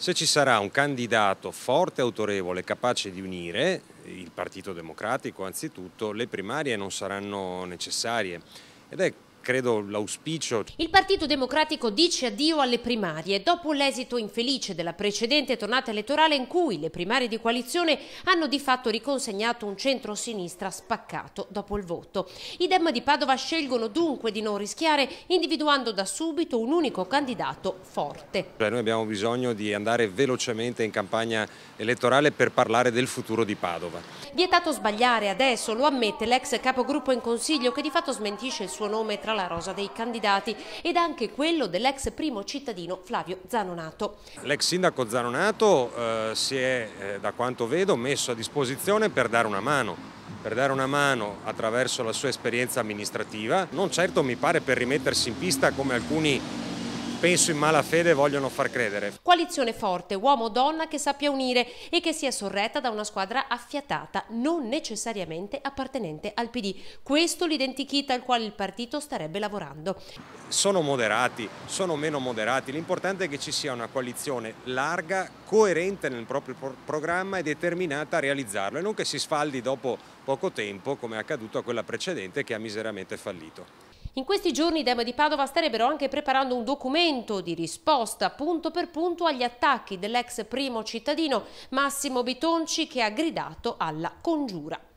Se ci sarà un candidato forte, autorevole, capace di unire il Partito Democratico, anzitutto, le primarie non saranno necessarie. Ed è credo l'auspicio. Il Partito Democratico dice addio alle primarie dopo l'esito infelice della precedente tornata elettorale in cui le primarie di coalizione hanno di fatto riconsegnato un centro-sinistra spaccato dopo il voto. I Dem di Padova scelgono dunque di non rischiare individuando da subito un unico candidato forte. Cioè noi abbiamo bisogno di andare velocemente in campagna elettorale per parlare del futuro di Padova. Vietato sbagliare adesso, lo ammette l'ex capogruppo in consiglio che di fatto smentisce il suo nome tra la rosa dei candidati ed anche quello dell'ex primo cittadino Flavio Zanonato. L'ex sindaco Zanonato eh, si è, eh, da quanto vedo, messo a disposizione per dare una mano per dare una mano attraverso la sua esperienza amministrativa, non certo mi pare per rimettersi in pista come alcuni penso in mala fede vogliono far credere. Coalizione forte, uomo-donna che sappia unire e che sia sorretta da una squadra affiatata, non necessariamente appartenente al PD. Questo l'identikit al quale il partito starebbe lavorando. Sono moderati, sono meno moderati, l'importante è che ci sia una coalizione larga, coerente nel proprio programma e determinata a realizzarlo e non che si sfaldi dopo poco tempo come è accaduto a quella precedente che ha miseramente fallito. In questi giorni i Dem di Padova starebbero anche preparando un documento di risposta punto per punto agli attacchi dell'ex primo cittadino Massimo Bitonci che ha gridato alla congiura.